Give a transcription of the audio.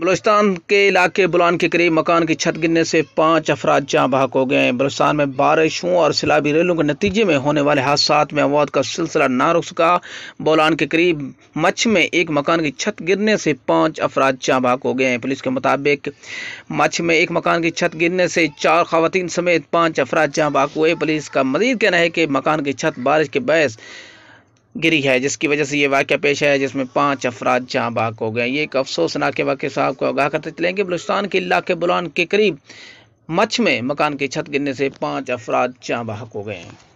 बलोचिस्तान के इलाके बुलान के करीब मकान की छत गिरने से पाँच अफराद जहाँ बहक हो गए हैं बलोचिस्तान में बारिशों और सिलाबी रेलों के नतीजे में होने वाले हादसा में अमवात का सिलसिला ना रुक सका बुलान के करीब मच्छ में एक मकान की छत गिरने से पाँच अफराद जहाँ बहक हो गए हैं पुलिस के मुताबिक मच्छ में एक मकान की छत गिरने से चार खातन समेत पाँच अफराद जहाँ बहक हुए पुलिस का मजीद कहना है कि मकान की छत बारिश के बहस गिरी है जिसकी वजह से ये वाक़ पेश है जिसमें पाँच अफराद जहाँ बाक हो गए ये एक अफसोसनाक वाक्य साहब को आगाह करते चलेंगे बलुस्तान के इलाके बुलान के करीब मच्छ में मकान की छत गिरने से पाँच अफराद जहाँ बाहक हो गए हैं